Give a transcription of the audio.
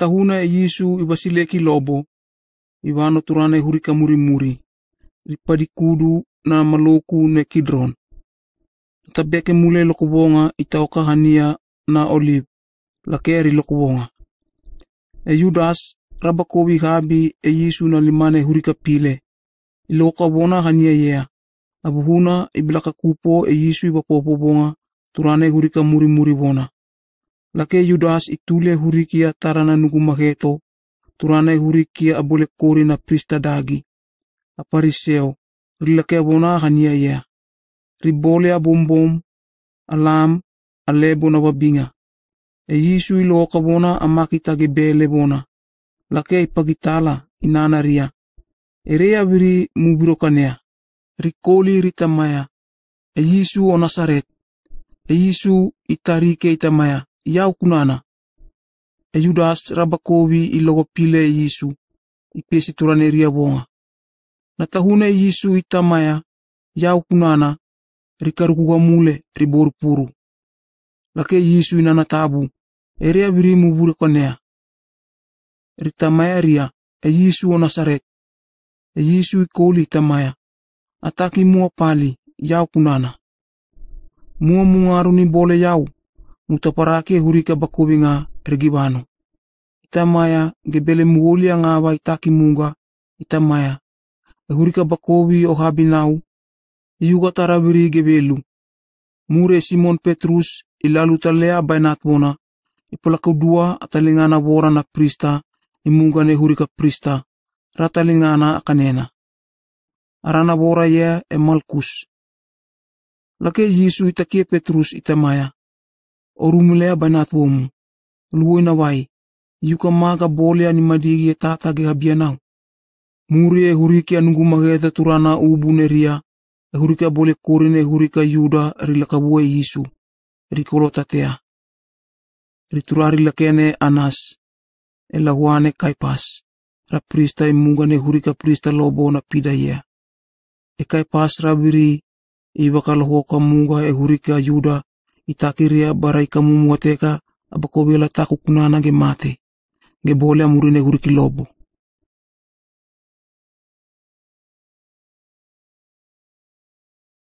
tahuna e Yesu ibasile kilobo iwano turana e hurika murimuri ripadikudu na maloku ne kidron tabeke mule lokubonga itauka hania na olive lakeri lokubonga e Judas rabakobi habi e Yesu na limane e hurika pile i ilokabona hania yea abuhuna ibilaka kupo e Yesu ibapopobonga turane hurika murimuri bona lake Judas itule hurikia tarana nugumaheto turanai hurikia abole kori na prista dagi a pariseo apariseo rilake abona hania ri ya a abombom alam alebo na babinga e i Yesu ilo kabona amakita gebele bona lake ipagitala inanaria erea viri ri mubirokanea rikoli ritamaya e Yesu o Nazaret e i Yesu itarike itamaya kunana e Yudas rabakowi ilogopile e Yesu ipesi turane vonga na tahuna e Yesu kunana yaukunana rikarukuwa mule riborupuru lake i nana tabu eria birimu bure konea ritamaya ria e isu o nasaret e Yesu ikoli tamaya ataki mua pali kunana mua mungaru ni bole yau muta huri hurika bakubi nga regibano itamaya gebele mugolia nga wa itaki munga itamaya hurika bakobi ohabinau yuga tarabiri gebelu mure simon petrus ilalu talea bainatbona ipalakau dua atalingana bora na prista imunga ne hurika prista ratalingana akanena arana bora ya e malkus lake yesu itakia petrus itamaya orumulea banatwom luoina nawai, yuka maka bolea ni madigi e tatake habianau muri e huriki anugu mageta turana ubuneria e, e hurike abole korine e hurika yuda e rilakabue isu rikolotatea riturari lakene anas elahuane kaipas ra prista e munga ne hurika prista lobo na pidaia e kaipas rabiri ibakal hoka munga e hurika yuda itakiria barai kamu muateka abakobela taku kunana ge mate ge bole amurine guri kilobo